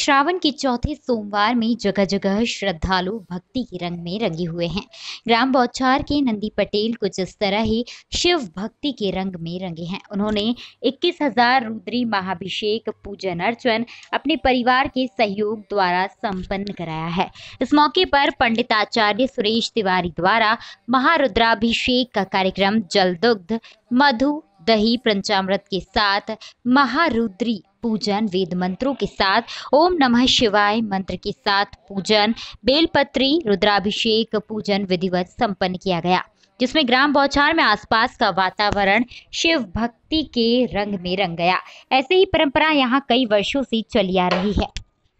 श्रावण के चौथे सोमवार में जगह जगह श्रद्धालु भक्ति के रंग में रंगे हुए हैं ग्राम बौछार के नंदी पटेल कुछ इस तरह ही शिव भक्ति के रंग में रंगे हैं उन्होंने इक्कीस हजार रुद्री महाभिषेक पूजन अर्चन अपने परिवार के सहयोग द्वारा संपन्न कराया है इस मौके पर पंडित आचार्य सुरेश तिवारी द्वारा महारुद्राभिषेक का कार्यक्रम जलदुग्ध मधु दही पंचामृत के साथ महारुद्री पूजन वेद मंत्रों के साथ ओम नमः शिवाय मंत्र के साथ पूजन बेलपत्री रुद्राभिषेक पूजन विधिवत संपन्न किया गया जिसमें ग्राम बौछार में आसपास का वातावरण शिव भक्ति के रंग में रंग गया ऐसे ही परंपरा यहाँ कई वर्षों से चली आ रही है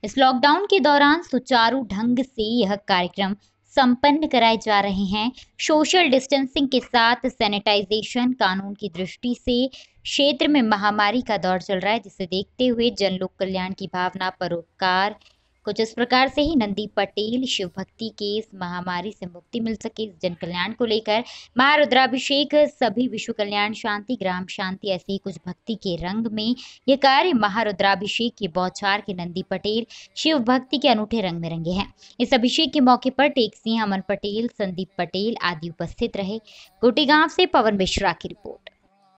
इस लॉकडाउन के दौरान सुचारू ढंग से यह कार्यक्रम संपन्न कराए जा रहे हैं सोशल डिस्टेंसिंग के साथ सैनिटाइजेशन कानून की दृष्टि से क्षेत्र में महामारी का दौर चल रहा है जिसे देखते हुए जन लोक कल्याण की भावना परोपकार कुछ इस प्रकार से ही नंदी पटेल शिव भक्ति के इस महामारी से मुक्ति मिल सके इस जन कल्याण को लेकर महारुद्राभिषेक सभी विश्व कल्याण शांति ग्राम शांति ऐसे ही कुछ भक्ति के रंग में ये कार्य महारुद्राभिषेक के बौछार के नंदी पटेल शिव भक्ति के अनूठे रंग में रंगे हैं इस अभिषेक के मौके पर टेक सिंह अमन पटेल संदीप पटेल आदि उपस्थित रहे गोटी से पवन मिश्रा की रिपोर्ट